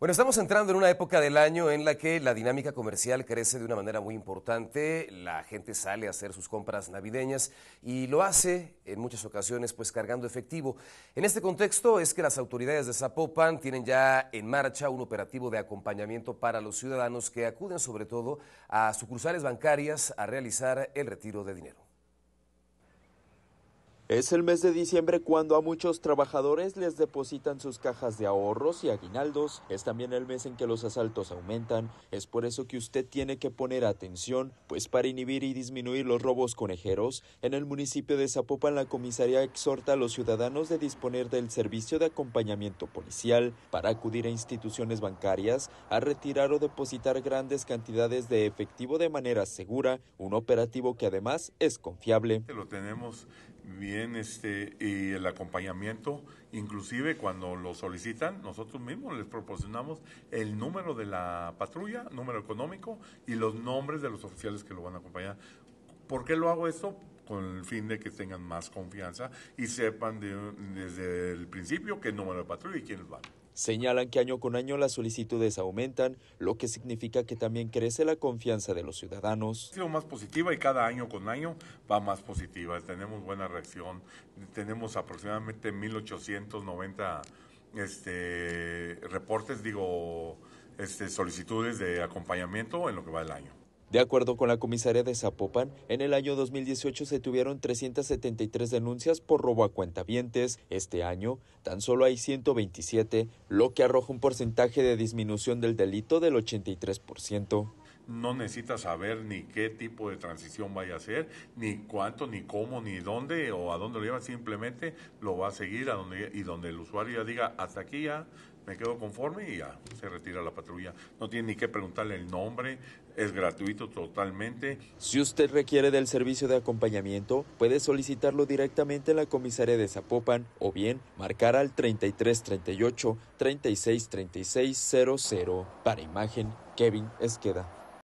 Bueno, estamos entrando en una época del año en la que la dinámica comercial crece de una manera muy importante, la gente sale a hacer sus compras navideñas y lo hace en muchas ocasiones pues cargando efectivo. En este contexto es que las autoridades de Zapopan tienen ya en marcha un operativo de acompañamiento para los ciudadanos que acuden sobre todo a sucursales bancarias a realizar el retiro de dinero. Es el mes de diciembre cuando a muchos trabajadores les depositan sus cajas de ahorros y aguinaldos. Es también el mes en que los asaltos aumentan. Es por eso que usted tiene que poner atención, pues para inhibir y disminuir los robos conejeros, en el municipio de Zapopan la comisaría exhorta a los ciudadanos de disponer del servicio de acompañamiento policial para acudir a instituciones bancarias a retirar o depositar grandes cantidades de efectivo de manera segura, un operativo que además es confiable. Lo tenemos Bien, este, y el acompañamiento, inclusive cuando lo solicitan, nosotros mismos les proporcionamos el número de la patrulla, número económico y los nombres de los oficiales que lo van a acompañar. ¿Por qué lo hago esto? con el fin de que tengan más confianza y sepan desde el principio qué número de patrulla y quién va Señalan que año con año las solicitudes aumentan, lo que significa que también crece la confianza de los ciudadanos. Ha sido más positiva y cada año con año va más positiva. Tenemos buena reacción, tenemos aproximadamente 1.890 este, reportes, digo, este, solicitudes de acompañamiento en lo que va el año. De acuerdo con la comisaría de Zapopan, en el año 2018 se tuvieron 373 denuncias por robo a cuentavientes. Este año tan solo hay 127, lo que arroja un porcentaje de disminución del delito del 83%. No necesita saber ni qué tipo de transición vaya a ser, ni cuánto, ni cómo, ni dónde o a dónde lo lleva, Simplemente lo va a seguir a donde, y donde el usuario ya diga hasta aquí ya me quedo conforme y ya se retira la patrulla. No tiene ni que preguntarle el nombre, es gratuito totalmente. Si usted requiere del servicio de acompañamiento, puede solicitarlo directamente en la comisaría de Zapopan o bien marcar al 3338 363600. Para imagen, Kevin Esqueda.